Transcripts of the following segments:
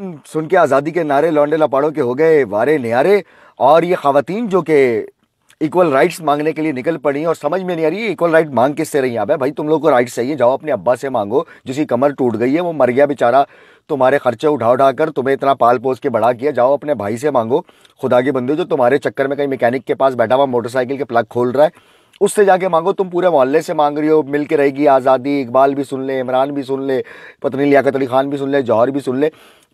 हम्म, सुन के आज़ादी के नारे लौंडे लपाड़ों के हो गए वारे नियारे और ये खातन जो कि इक्वल राइट्स मांगने के लिए निकल पड़ी और समझ में नहीं आ रही है इक्वल राइट मांग किससे रही है भाई तुम लोग को राइट्स चाहिए जाओ अपने अब्बा से मांगो जिसकी कमर टूट गई है वो मर गया बेचारा तुम्हारे खर्चे उठा उठा कर तुम्हें इतना पाल पोस के बड़ा किया जाओ अपने भाई से मांगो खुदा के बंदे जो तुम्हारे चक्कर में कहीं मैकेनिक के पास बैठा हुआ मोटरसाइकिल के प्लग खोल रहा है उससे जाके मांगो तुम पूरे मोहल्ले से मांग रही हो मिल के रहेगी आज़ादी इकबाल भी सुन ले इमरान भी सुन ले पत्नी लियाकत अली खान भी सुन ले जौहर भी सुन ले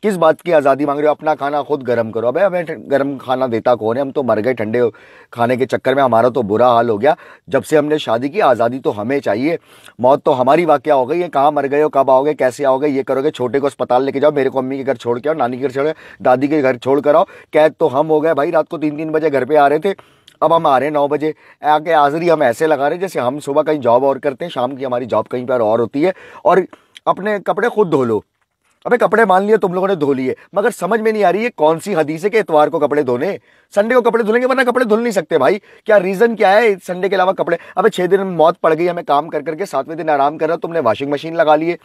किस बात की आज़ादी मांग रहे हो अपना खाना खुद गर्म करो अबे हमें गर्म खाना देता कौन है हम तो मर गए ठंडे खाने के चक्कर में हमारा तो बुरा हाल हो गया जब से हमने शादी की आज़ादी तो हमें चाहिए मौत तो हमारी वाक्य हो गई है कहाँ मर गए हो कब आओगे कैसे आओगे ये करोगे छोटे को अस्पताल लेके जाओ मेरे को अम्मी के घर छोड़ के आओ नानी के घर छोड़ दादी के घर छोड़ कर आओ कैद तो हम हो गए भाई रात को तीन तीन बजे घर पर आ रहे थे अब हम आ रहे हैं नौ बजे आके हाजिरी हम ऐसे लगा रहे हैं जैसे हम सुबह कहीं जॉब और करते हैं शाम की हमारी जॉब कहीं पर और होती है और अपने कपड़े खुद धो लो अबे कपड़े मान लिए तुम लोगों ने धो लिए मगर समझ में नहीं आ रही है कौन सी हदीस है कि इतवार को कपड़े धोने संडे को कपड़े धुलेंगे वरना कपड़े धुल नहीं सकते भाई क्या रीज़न क्या है संडे के अलावा कपड़े अबे छः दिन में मौत पड़ गई हमें काम कर करके सातवें दिन आराम कर रहा तुमने वॉशिंग मशीन लगा लिए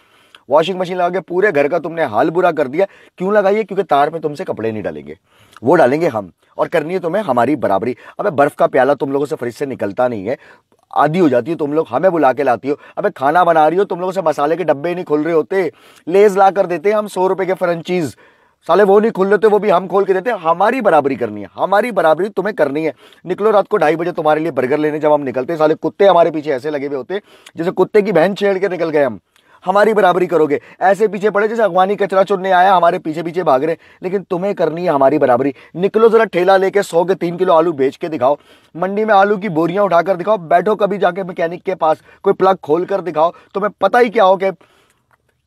वॉशिंग मशीन लगा के पूरे घर का तुमने हाल बुरा कर दिया क्यों लगाइए क्योंकि तार में तुमसे कपड़े नहीं डालेंगे वो डालेंगे हम और करनी है तुम्हें हमारी बराबरी अब बर्फ़ का प्याला तुम लोगों से फ्रिज से निकलता नहीं है आदि हो जाती हो तुम लोग हमें बुला के लाती हो अबे खाना बना रही हो तुम लोगों से मसाले के डब्बे नहीं खुल रहे होते लेज ला कर देते हम सौ रुपये के फ्रेंचीज़ साले वो नहीं खुल रहे वो भी हम खोल के देते हमारी बराबरी करनी है हमारी बराबरी तुम्हें करनी है निकलो रात को ढाई बजे तुम्हारे लिए बर्गर लेने जब हम निकलते हैं साले कुत्ते हमारे पीछे ऐसे लगे हुए होते जैसे कुत्ते की बहन छेड़ के निकल गए हम हमारी बराबरी करोगे ऐसे पीछे पड़े जैसे अगवानी कचरा चुनने आया हमारे पीछे पीछे भाग रहे लेकिन तुम्हें करनी है हमारी बराबरी निकलो ज़रा ठेला लेके सौ के तीन किलो आलू बेच के दिखाओ मंडी में आलू की बोरियाँ उठाकर दिखाओ बैठो कभी जाके मैकेनिक के पास कोई प्लग खोल कर दिखाओ तुम्हें पता ही क्या हो कि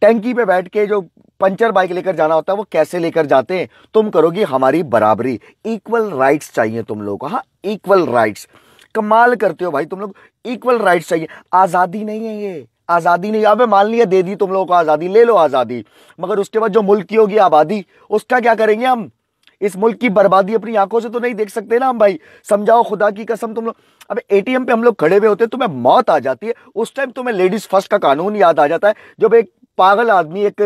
टैंकी पे बैठ के जो पंचर बाइक लेकर जाना होता है वो कैसे लेकर जाते हैं तुम करोगी हमारी बराबरी इक्वल राइट्स चाहिए तुम लोगों को हाँ इक्वल राइट्स कमाल करते हो भाई तुम लोग इक्वल राइट्स चाहिए आज़ादी नहीं है ये आज़ादी नहीं अब मान लिया दे दी तुम लोगों को आज़ादी ले लो आज़ादी मगर उसके बाद जो मुल्क की होगी आबादी उसका क्या करेंगे हम इस मुल्क की बर्बादी अपनी आंखों से तो नहीं देख सकते ना हम भाई समझाओ खुदा की कसम तुम लोग अब एटीएम पे हम लोग खड़े हुए होते हैं तुम्हें मौत आ जाती है उस टाइम तुम्हें लेडीज़ फर्स्ट का कानून याद आ जाता है जब एक पागल आदमी एक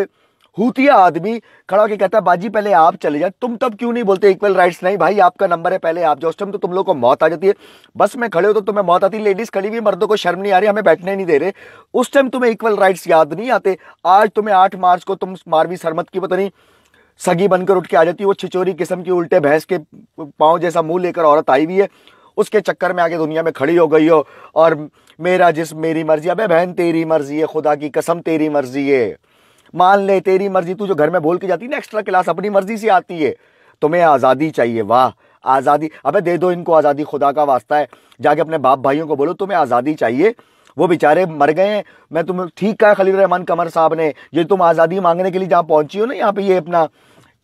हूतिया आदमी खड़ा होकर कहता है बाजी पहले आप चले जाए तुम तब क्यों नहीं बोलते इक्वल राइट्स नहीं भाई आपका नंबर है पहले आप जाओ उस टाइम तो तुम लोग को मौत आ जाती है बस में खड़े हो तो तुम्हें मौत आती है लेडीज़ खड़ी हुई मर्दों को शर्म नहीं आ रही हमें बैठने नहीं दे रहे उस टाइम तुम्हें इक्वल राइट्स याद नहीं आते आज तुम्हें आठ मार्च को तुम मारवी सरमत की पता नहीं सगी बनकर उठ के आ जाती है वो छिचोरी किस्म की उल्टे भैंस के पाँव जैसा मुँह लेकर औरत आई हुई है उसके चक्कर में आगे दुनिया में खड़ी हो गई हो और मेरा जिस मेरी मर्जी अबे बहन तेरी मर्जी है खुदा की कसम तेरी मर्जी है मान ले तेरी मर्जी तू जो घर में बोल के जाती है ना एक्स्ट्रा क्लास अपनी मर्जी से आती है तुम्हें आज़ादी चाहिए वाह आज़ादी अबे दे दो इनको आज़ादी खुदा का वास्ता है जाके अपने बाप भाइयों को बोलो तुम्हें आज़ादी चाहिए वो बेचारे मर गए हैं मैं तुम ठीक कहा खलील रहमान कमर साहब ने ये तुम आज़ादी मांगने के लिए जहाँ पहुँची हो ना यहाँ पे ये अपना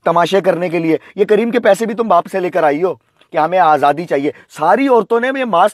तमाशे करने के लिए ये करीम के पैसे भी तुम बाप से लेकर आई हो कि हमें आज़ादी चाहिए सारी औरतों ने ये मास्क